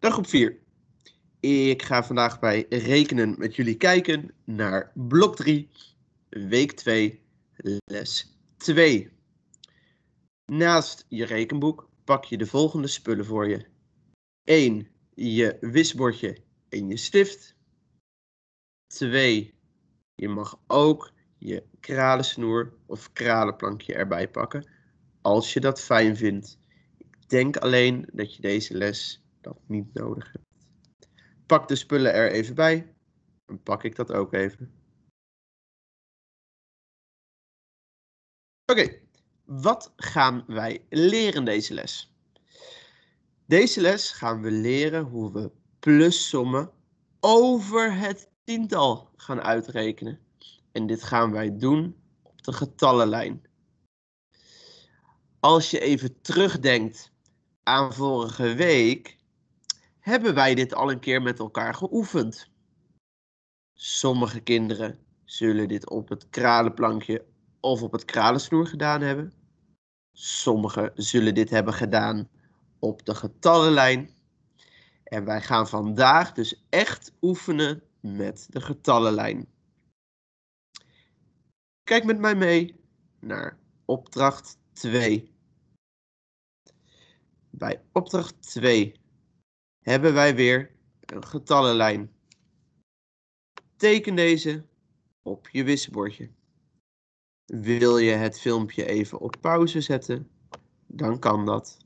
Dag groep 4. Ik ga vandaag bij rekenen met jullie kijken naar blok 3, week 2, les 2. Naast je rekenboek pak je de volgende spullen voor je. 1. Je wisbordje en je stift. 2. Je mag ook je kralensnoer of kralenplankje erbij pakken als je dat fijn vindt. Ik denk alleen dat je deze les dat niet nodig hebt. Pak de spullen er even bij. Dan pak ik dat ook even. Oké, wat gaan wij leren deze les? Deze les gaan we leren hoe we plussommen over het tiental gaan uitrekenen. En dit gaan wij doen op de getallenlijn. Als je even terugdenkt aan vorige week, hebben wij dit al een keer met elkaar geoefend? Sommige kinderen zullen dit op het kralenplankje of op het kralensnoer gedaan hebben. Sommigen zullen dit hebben gedaan op de getallenlijn. En wij gaan vandaag dus echt oefenen met de getallenlijn. Kijk met mij mee naar opdracht 2. Bij opdracht 2 hebben wij weer een getallenlijn. Teken deze op je wisselbordje. Wil je het filmpje even op pauze zetten, dan kan dat.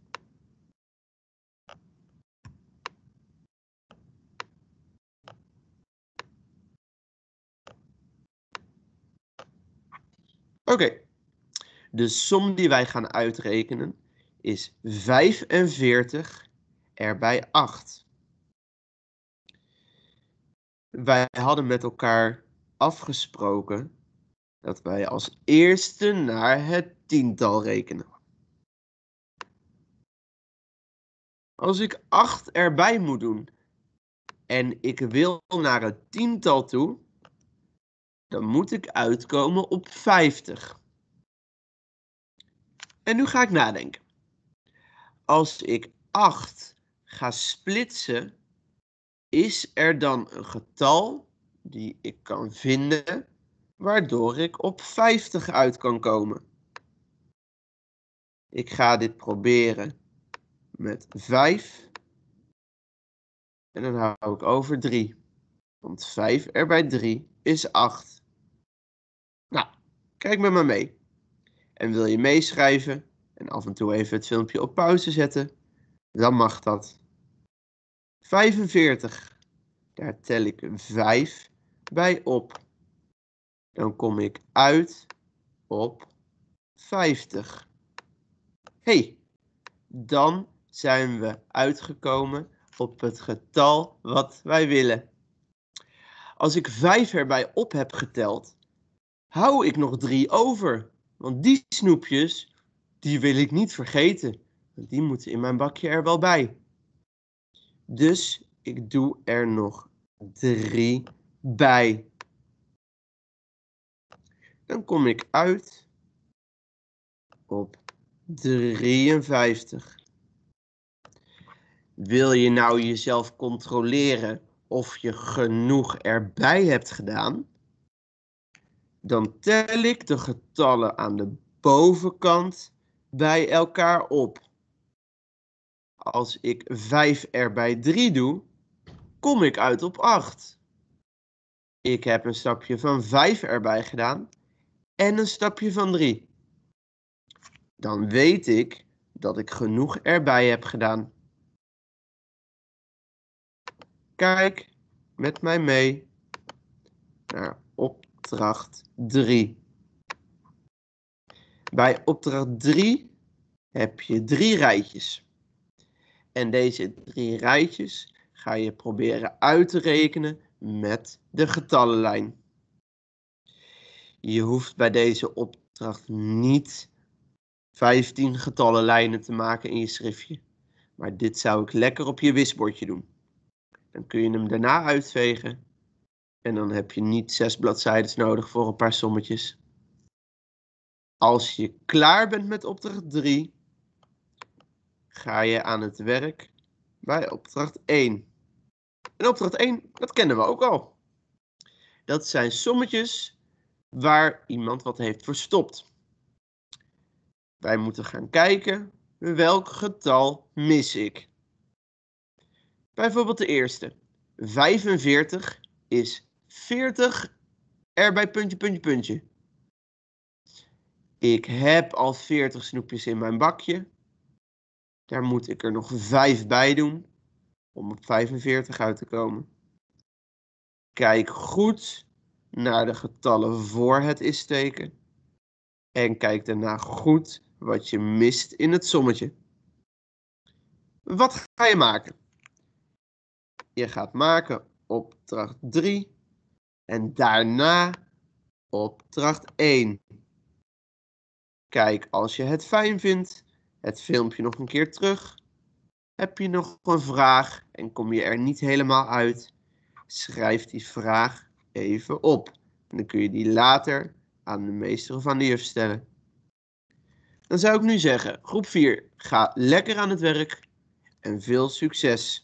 Oké, de som die wij gaan uitrekenen is 45 erbij 8. Wij hadden met elkaar afgesproken dat wij als eerste naar het tiental rekenen. Als ik 8 erbij moet doen en ik wil naar het tiental toe, dan moet ik uitkomen op 50. En nu ga ik nadenken. Als ik 8 ga splitsen, is er dan een getal die ik kan vinden waardoor ik op 50 uit kan komen. Ik ga dit proberen met 5 en dan hou ik over 3. Want 5 er bij 3 is 8. Nou, kijk met me mee. En wil je meeschrijven en af en toe even het filmpje op pauze zetten, dan mag dat. 45. Daar tel ik 5 bij op. Dan kom ik uit op 50. hey, dan zijn we uitgekomen op het getal wat wij willen. Als ik 5 erbij op heb geteld, hou ik nog 3 over. Want die snoepjes, die wil ik niet vergeten. Want die moeten in mijn bakje er wel bij. Dus ik doe er nog 3 bij. Dan kom ik uit op 53. Wil je nou jezelf controleren of je genoeg erbij hebt gedaan? Dan tel ik de getallen aan de bovenkant bij elkaar op. Als ik 5 erbij 3 doe, kom ik uit op 8. Ik heb een stapje van 5 erbij gedaan en een stapje van 3. Dan weet ik dat ik genoeg erbij heb gedaan. Kijk met mij mee naar opdracht 3. Bij opdracht 3 heb je 3 rijtjes. En deze drie rijtjes ga je proberen uit te rekenen met de getallenlijn. Je hoeft bij deze opdracht niet 15 getallenlijnen te maken in je schriftje. Maar dit zou ik lekker op je wisbordje doen. Dan kun je hem daarna uitvegen. En dan heb je niet zes bladzijden nodig voor een paar sommetjes. Als je klaar bent met opdracht 3, ga je aan het werk bij opdracht 1. En opdracht 1, dat kennen we ook al. Dat zijn sommetjes waar iemand wat heeft verstopt. Wij moeten gaan kijken welk getal mis ik. Bijvoorbeeld de eerste. 45 is 40 erbij puntje, puntje, puntje. Ik heb al 40 snoepjes in mijn bakje. Daar moet ik er nog vijf bij doen om op 45 uit te komen. Kijk goed naar de getallen voor het is-teken. En kijk daarna goed wat je mist in het sommetje. Wat ga je maken? Je gaat maken opdracht 3 en daarna opdracht 1. Kijk als je het fijn vindt het filmpje nog een keer terug. Heb je nog een vraag en kom je er niet helemaal uit, schrijf die vraag even op. En dan kun je die later aan de meester of aan de juf stellen. Dan zou ik nu zeggen, groep 4, ga lekker aan het werk en veel succes!